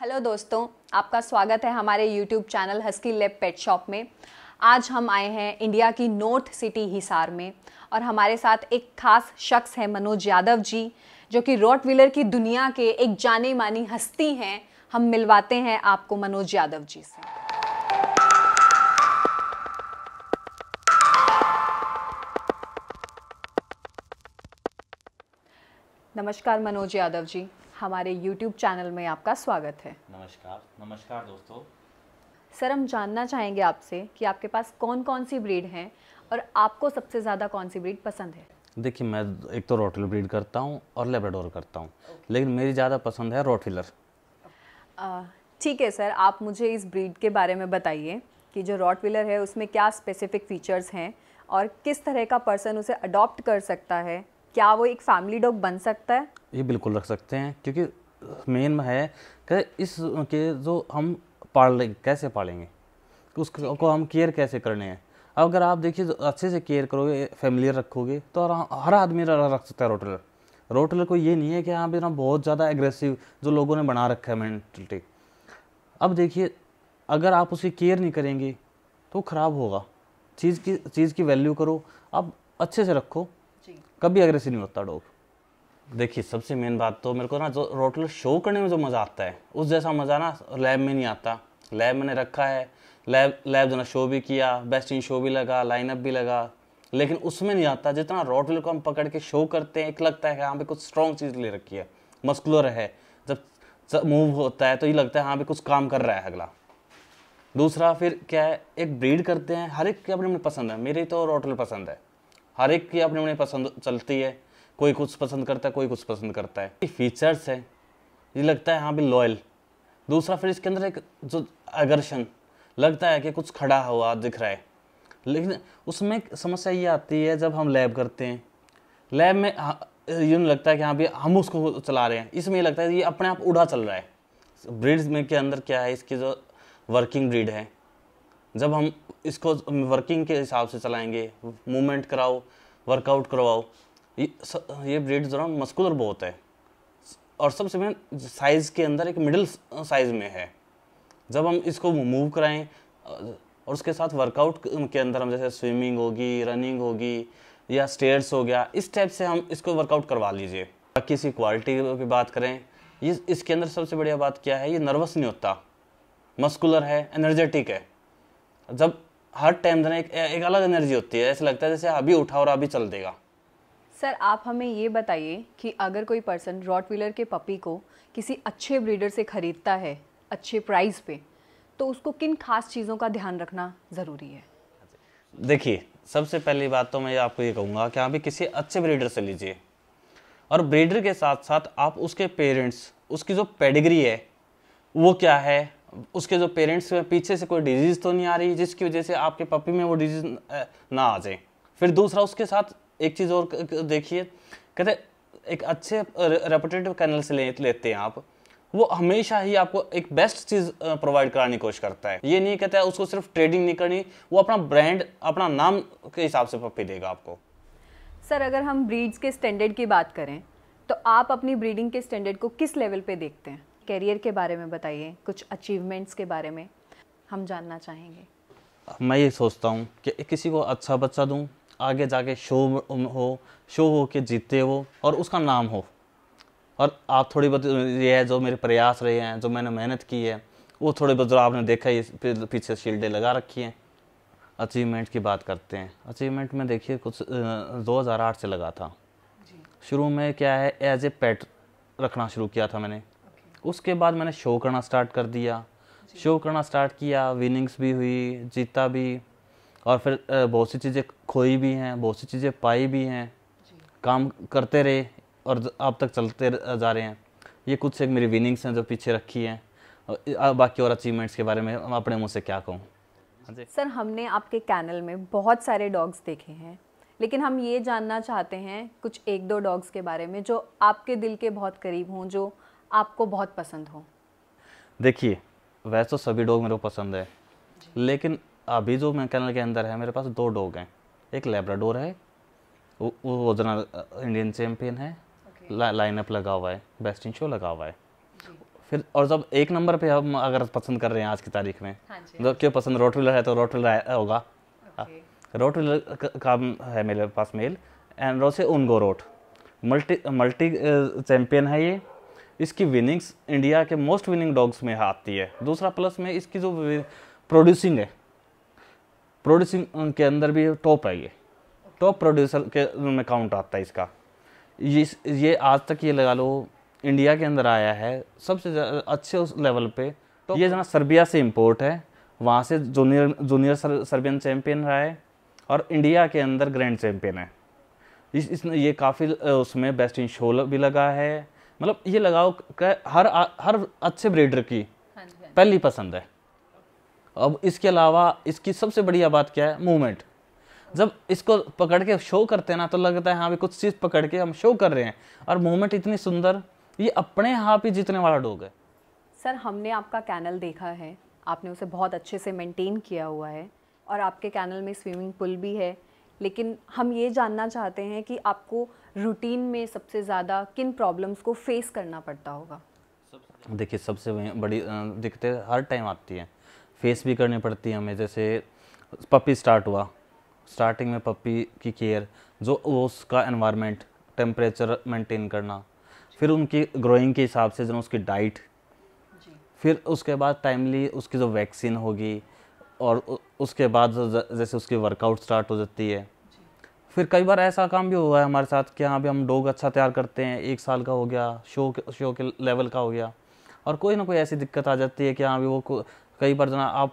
Hello दोस्तों आपका स्वागत है हमारे YouTube channel Husky Lab Pet Shop में आज हम आए हैं इंडिया की नॉर्थ सिटी हिसार में और हमारे साथ एक खास शख्स है मनोज यादव जी जो कि रोट व्हीलर की दुनिया के एक जाने मानी हस्ती हैं हम मिलवाते हैं आपको मनोज यादव जी से नमस्कार मनोज यादव जी हमारे YouTube चैनल में आपका स्वागत है नमस्कार नमस्कार दोस्तों सर हम जानना चाहेंगे आपसे कि आपके पास कौन कौन सी ब्रीड हैं और आपको सबसे ज़्यादा कौन सी ब्रीड पसंद है देखिए मैं एक तो रोटल ब्रीड करता हूँ और लेब्राडोर करता हूँ okay. लेकिन मेरी ज़्यादा पसंद है रोटविलर ठीक है सर आप मुझे इस ब्रीड के बारे में बताइए कि जो रॉटविलर है उसमें क्या स्पेसिफिक फीचर्स हैं और किस तरह का पर्सन उसे अडॉप्ट कर सकता है क्या वो एक फैमिली डॉग बन सकता है ये बिल्कुल रख सकते हैं क्योंकि मेन है कि इस के जो हम पालेंगे कैसे पालेंगे उसको हम केयर कैसे करने हैं अगर आप देखिए अच्छे से केयर करोगे फैमिलियर रखोगे तो हर आदमी रख सकता है रोटलर रोटलर को ये नहीं है कि यहाँ पे ना बहुत ज़्यादा एग्रेसिव जो लोगों ने बना रखा है मैंटलिटी अब देखिए अगर आप उसकी केयर नहीं करेंगे तो ख़राब होगा चीज़ की चीज़ की वैल्यू करो आप अच्छे से रखो कभी एग्रेसिव नहीं होता डॉग देखिए सबसे मेन बात तो मेरे को ना जो रोटल शो करने में जो मज़ा आता है उस जैसा मज़ा ना लैब में नहीं आता लैब मैंने रखा है लैब लैब जो ना शो भी किया बेस्ट इन शो भी लगा लाइनअप भी लगा लेकिन उसमें नहीं आता जितना रोटल को हम पकड़ के शो करते हैं एक लगता है कि हाँ भाई कुछ स्ट्रॉन्ग चीज़ ले रखी है मस्कुलर है जब मूव होता है तो ये लगता है हाँ भाई कुछ काम कर रहा है अगला दूसरा फिर क्या है एक ब्रीड करते हैं हर एक की अपनी अपनी पसंद है मेरी तो रोटल पसंद है हर एक की अपनी अपनी पसंद चलती है कोई कुछ पसंद करता है कोई कुछ पसंद करता है फीचर्स है ये लगता है हाँ भी लॉयल दूसरा फिर इसके अंदर एक जो आकर्षण लगता है कि कुछ खड़ा हुआ दिख रहा है लेकिन उसमें समस्या ये आती है जब हम लैब करते हैं लैब में यूँ हाँ, लगता है कि हाँ भी हम उसको चला रहे हैं इसमें ये लगता है ये अपने आप उड़ा चल रहा है ब्रीड्स में के अंदर क्या है इसकी जो वर्किंग ब्रीड है जब हम इसको वर्किंग के हिसाब से चलाएंगे मूवमेंट कराओ वर्कआउट करवाओ ये, ये जो है मस्कुलर बहुत है और सबसे मेन साइज़ के अंदर एक मिडिल साइज़ में है जब हम इसको मूव कराएं और उसके साथ वर्कआउट के अंदर हम जैसे स्विमिंग होगी रनिंग होगी या स्टेयर्स हो गया इस टाइप से हम इसको वर्कआउट करवा लीजिए बाकी इसकी क्वालिटी की बात करें ये इसके अंदर सबसे बढ़िया बात क्या है ये नर्वस नहीं होता मस्कुलर है एनर्जेटिक है जब हर टाइम देना एक, एक अलग एनर्जी होती है ऐसा लगता है जैसे अभी उठा और अभी चल देगा सर आप हमें ये बताइए कि अगर कोई पर्सन रॉट व्हीलर के पपी को किसी अच्छे ब्रीडर से ख़रीदता है अच्छे प्राइस पे तो उसको किन खास चीज़ों का ध्यान रखना ज़रूरी है देखिए सबसे पहली बात तो मैं आपको ये कहूँगा कि आप भी किसी अच्छे ब्रीडर से लीजिए और ब्रीडर के साथ साथ आप उसके पेरेंट्स उसकी जो पेडिग्री है वो क्या है उसके जो पेरेंट्स में पीछे से कोई डिजीज़ तो नहीं आ रही जिसकी वजह से आपके पपी में वो डिजीज़ ना आ जाए फिर दूसरा उसके साथ एक चीज़ और देखिए कहते एक अच्छे रेपुटेटिव कैनल से ले, लेते हैं आप वो हमेशा ही आपको एक बेस्ट चीज़ प्रोवाइड कराने की कोशिश करता है ये नहीं कहता है उसको सिर्फ ट्रेडिंग नहीं करनी वो अपना ब्रांड अपना नाम के हिसाब से पप्पी देगा आपको सर अगर हम ब्रीड्स के स्टैंडर्ड की बात करें तो आप अपनी ब्रीडिंग के स्टैंडर्ड को किस लेवल पे देखते हैं कैरियर के बारे में बताइए कुछ अचीवमेंट्स के बारे में हम जानना चाहेंगे मैं ये सोचता हूँ कि किसी को अच्छा बच्चा दूँ आगे जाके शो हो शो हो के जीते वो और उसका नाम हो और आप थोड़ी बहुत ये है जो मेरे प्रयास रहे हैं जो मैंने मेहनत की है वो थोड़ी बहुत आपने देखा ही पीछे शील्डें लगा रखी हैं अचीवमेंट की बात करते हैं अचीवमेंट में देखिए कुछ दो हज़ार आठ से लगा था शुरू में क्या है एज ए पेट रखना शुरू किया था मैंने okay. उसके बाद मैंने शो करना स्टार्ट कर दिया शो करना स्टार्ट किया विनिंग्स भी हुई जीता भी और फिर बहुत सी चीज़ें खोई भी हैं बहुत सी चीज़ें पाई भी हैं काम करते रहे और अब तक चलते जा रहे हैं ये कुछ एक मेरी विनिंग्स हैं जो पीछे रखी हैं और बाकी और अचीवमेंट्स के बारे में अपने मुँह से क्या कहूँ हाँ सर हमने आपके कैनल में बहुत सारे डॉग्स देखे हैं लेकिन हम ये जानना चाहते हैं कुछ एक दो डॉग्स के बारे में जो आपके दिल के बहुत करीब हों जो आपको बहुत पसंद हों देखिए वैसे तो सभी डॉग मेरे को पसंद है लेकिन अभी जो मैं कैनल के अंदर है मेरे पास दो डॉग हैं एक लेब्राडोर है वो जना इंडियन चैम्पियन है ला, लाइनअप लगा हुआ है बेस्ट इन शो लगा हुआ है फिर और जब एक नंबर पे हम अगर पसंद कर रहे हैं आज की तारीख में हाँ तो क्यों पसंद रोट है तो रोट होगा रोट व्हीलर का है मेरे पास मेल एंड रोसे उनगो रोट मल्टी मल्टी चैम्पियन है ये इसकी विनिंग्स इंडिया के मोस्ट विनिंग डॉग्स में आती है दूसरा प्लस में इसकी जो प्रोड्यूसिंग है प्रोड्यूसिंग के अंदर भी टॉप है ये टॉप प्रोड्यूसर के में काउंट आता है इसका ये ये आज तक ये लगा लो इंडिया के अंदर आया है सबसे अच्छे उस लेवल पे तो ये जहाँ सर्बिया से इम्पोर्ट है वहाँ से junior junior sir, Serbian champion रहा है और इंडिया के अंदर ग्रैंड चैम्पियन है इस इसने ये काफ़ी उसमें बेस्ट इन शो भी लगा है मतलब ये लगाओ हर हर अच्छे ब्रीडर की हाँ हाँ पहली पसंद है अब इसके अलावा इसकी सबसे बढ़िया बात क्या है मूवमेंट जब इसको पकड़ के शो करते हैं ना तो लगता है हाँ भी कुछ चीज़ पकड़ के हम शो कर रहे हैं और मूवमेंट इतनी सुंदर ये अपने आप ही जीतने वाला डॉग है सर हमने आपका कैनल देखा है आपने उसे बहुत अच्छे से मेंटेन किया हुआ है और आपके कैनल में स्विमिंग पूल भी है लेकिन हम ये जानना चाहते हैं कि आपको रूटीन में सबसे ज़्यादा किन प्रॉब्लम्स को फेस करना पड़ता होगा देखिए सबसे बड़ी दिक्कतें हर टाइम आती हैं फेस भी करनी पड़ती है हमें जैसे पपी स्टार्ट हुआ स्टार्टिंग में पपी की केयर जो उसका एनवायरनमेंट टेम्परेचर मेंटेन करना फिर उनकी ग्रोइंग के हिसाब से जो उसकी डाइट फिर उसके बाद टाइमली उसकी जो वैक्सीन होगी और उसके बाद जैसे उसकी वर्कआउट स्टार्ट हो जाती है फिर कई बार ऐसा काम भी हुआ है हमारे साथ कि हाँ भी हम डॉग अच्छा तैयार करते हैं एक साल का हो गया शो के शो के लेवल का हो गया और कोई ना कोई ऐसी दिक्कत आ जाती है कि हाँ भी वो कई बार जना आप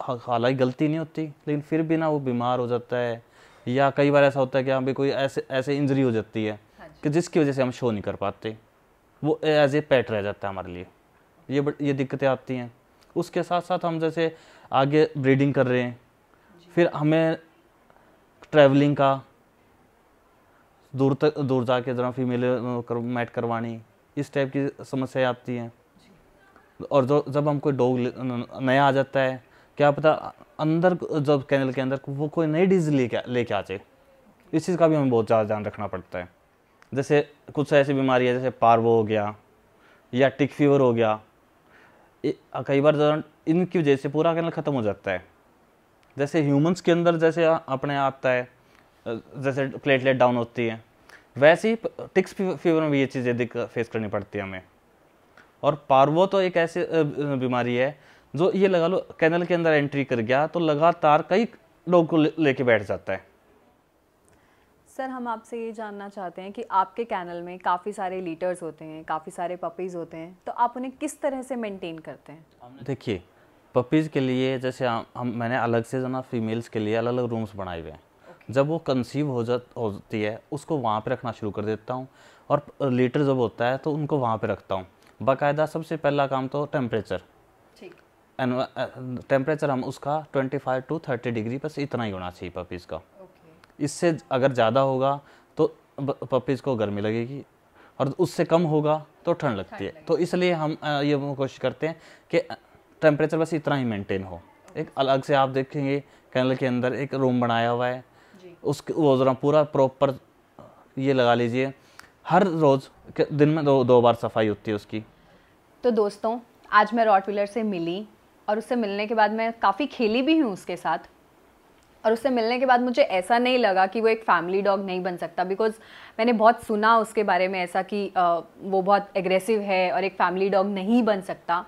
हाँ, हालांकि गलती नहीं होती लेकिन फिर भी ना वो बीमार हो जाता है या कई बार ऐसा होता है कि हम भी कोई ऐसे ऐसे इंजरी हो जाती है हाँ कि जिसकी वजह से हम शो नहीं कर पाते वो एज ए पैट रह जाता है हमारे लिए ये ये दिक्कतें आती हैं उसके साथ साथ हम जैसे आगे ब्रीडिंग कर रहे हैं फिर हमें ट्रैवलिंग का दूर तक दूर जाके जरा फीमेल मैट करवानी इस टाइप की समस्याएं आती हैं और जो जब हम कोई डॉग नया आ जाता है क्या पता अंदर जब कैनल के अंदर वो कोई नई डीज लेके लेके आ जाए इस चीज़ का भी हमें बहुत ज़्यादा ध्यान रखना पड़ता है जैसे कुछ ऐसी बीमारी है जैसे पार्वो हो गया या टिक फीवर हो गया कई बार इनकी वजह से पूरा कैनल ख़त्म हो जाता है जैसे ह्यूमंस के अंदर जैसे अपने आता है जैसे प्लेटलेट डाउन होती है वैसे ही टिक्स फीवर में भी ये चीज़ें फेस करनी पड़ती है हमें और पार्वो तो एक ऐसी बीमारी है जो ये लगा लो कैनल के अंदर एंट्री कर गया तो लगातार कई लोग को लेके बैठ जाता है सर हम आपसे ये जानना चाहते हैं कि आपके कैनल में काफ़ी सारे लीटर्स होते हैं काफ़ी सारे पपीज़ होते हैं तो आप उन्हें किस तरह से मेंटेन करते हैं देखिए पपीज़ के लिए जैसे हम, हम मैंने अलग से ना फीमेल्स के लिए अलग अलग रूम्स बनाए हुए हैं जब वो कंसीव हो जा होती है उसको वहाँ पे रखना शुरू कर देता हूँ और लीटर जब होता है तो उनको वहाँ पे रखता हूँ बाकायदा सबसे पहला काम तो टेम्परेचर टेम्परेचर uh, uh, हम उसका 25 टू 30 डिग्री बस इतना ही होना चाहिए पपीज़ का okay. इससे अगर ज़्यादा होगा तो पपीज़ को गर्मी लगेगी और उससे कम होगा तो ठंड लगती है तो इसलिए हम uh, ये कोशिश करते हैं कि टेम्परेचर बस इतना ही मेंटेन हो okay. एक अलग से आप देखेंगे कैनल के अंदर एक रूम बनाया हुआ है उसके वो ज़रा पूरा प्रॉपर ये लगा लीजिए हर रोज दिन में दो दो बार सफाई होती है उसकी तो दोस्तों आज मैं रॉट व्हीलर से मिली और उससे मिलने के बाद मैं काफ़ी खेली भी हूँ उसके साथ और उससे मिलने के बाद मुझे ऐसा नहीं लगा कि वो एक फैमिली डॉग नहीं बन सकता बिकॉज मैंने बहुत सुना उसके बारे में ऐसा कि वो बहुत एग्रेसिव है और एक फैमिली डॉग नहीं बन सकता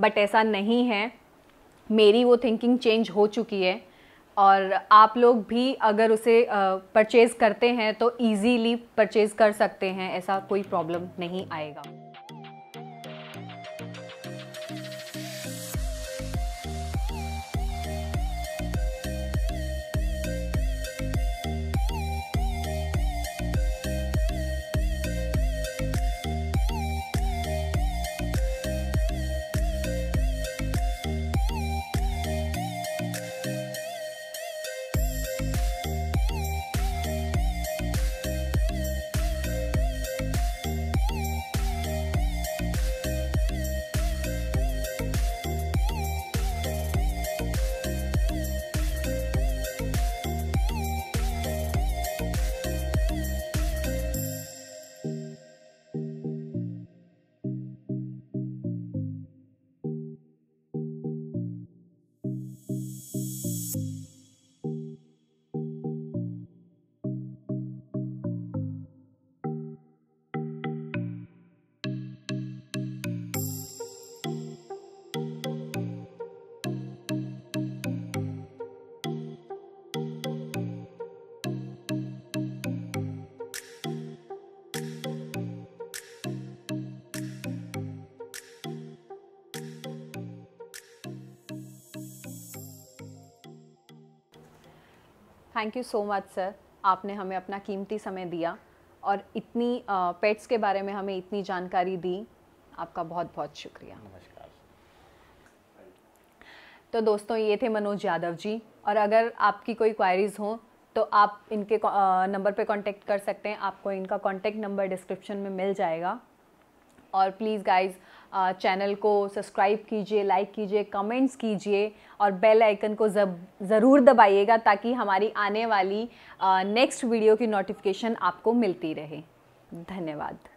बट ऐसा नहीं है मेरी वो थिंकिंग चेंज हो चुकी है और आप लोग भी अगर उसे परचेज़ करते हैं तो ईजीली परचेज़ कर सकते हैं ऐसा कोई प्रॉब्लम नहीं आएगा thank you so much sir आपने हमें अपना कीमती समय दिया और इतनी पेट्स के बारे में हमें इतनी जानकारी दी आपका बहुत बहुत शुक्रिया नमस्कार तो दोस्तों ये थे मनोज यादव जी और अगर आपकी कोई क्वायरीज़ हो तो आप इनके नंबर पे कांटेक्ट कर सकते हैं आपको इनका कांटेक्ट नंबर डिस्क्रिप्शन में मिल जाएगा और प्लीज़ गाइज़ चैनल को सब्सक्राइब कीजिए लाइक कीजिए कमेंट्स कीजिए और बेल आइकन को ज़रूर दबाइएगा ताकि हमारी आने वाली नेक्स्ट वीडियो की नोटिफिकेशन आपको मिलती रहे धन्यवाद